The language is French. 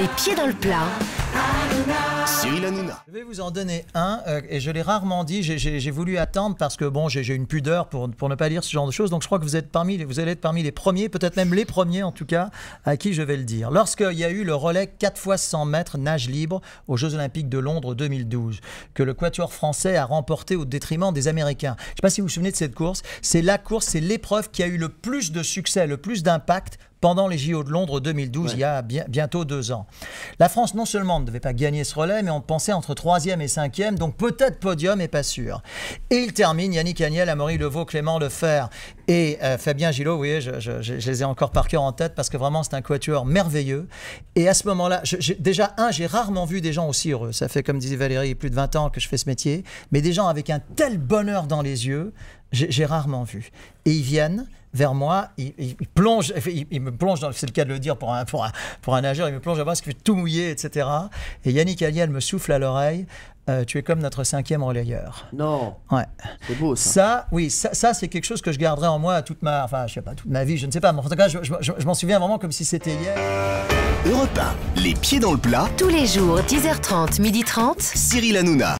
Les pieds dans le plat. Cyril Je vais vous en donner un, euh, et je l'ai rarement dit, j'ai voulu attendre parce que bon, j'ai une pudeur pour, ne pas dire ce genre de choses, donc je crois que vous, êtes parmi, vous allez être parmi les premiers, peut-être même les premiers en tout cas, à qui je vais le dire. Lorsqu'il y a eu le relais 4 fois 100 mètres nage libre aux Jeux Olympiques de Londres 2012, que le Quatuor français a remporté au détriment des Américains, je ne sais pas si vous vous souvenez de cette course, c'est la course, c'est l'épreuve qui a eu le plus de succès, le plus d'impact pendant les JO de Londres 2012, il y a bientôt deux ans. La France, non seulement ne devait pas gagner ce relais, mais on pensait entre troisième et cinquième, donc peut-être podium, mais pas sûr. Et il termine, Yannick Agnel, Amaury Levaux, Clément Lefer. Et euh, Fabien Gillot, vous voyez, je, les ai encore par cœur en tête parce que vraiment, c'est un quatuor merveilleux. Et à ce moment-là, déjà, un, j'ai rarement vu des gens aussi heureux. Ça fait, comme disait Valérie, plus de 20 ans que je fais ce métier. Mais des gens avec un tel bonheur dans les yeux, j'ai rarement vu. Et ils viennent vers moi, ils, plongent, ils, me plongent, c'est le cas de le dire pour un, pour un, nageur, ils me plongent à moi, que je suis tout mouillé, etc. Et Yannick Aliel me souffle à l'oreille, euh, tu es comme notre cinquième relayeur. Non. Ouais. C'est beau ça. Ça, oui, ça, ça c'est quelque chose que je garderai en moi toute ma, enfin, je sais pas, toute ma vie, je ne sais pas, mais en tout cas, je, je, je, m'en souviens vraiment comme si c'était hier. Europe 1, les pieds dans le plat. Tous les jours, 10h30, midi 30 Cyril Hanouna.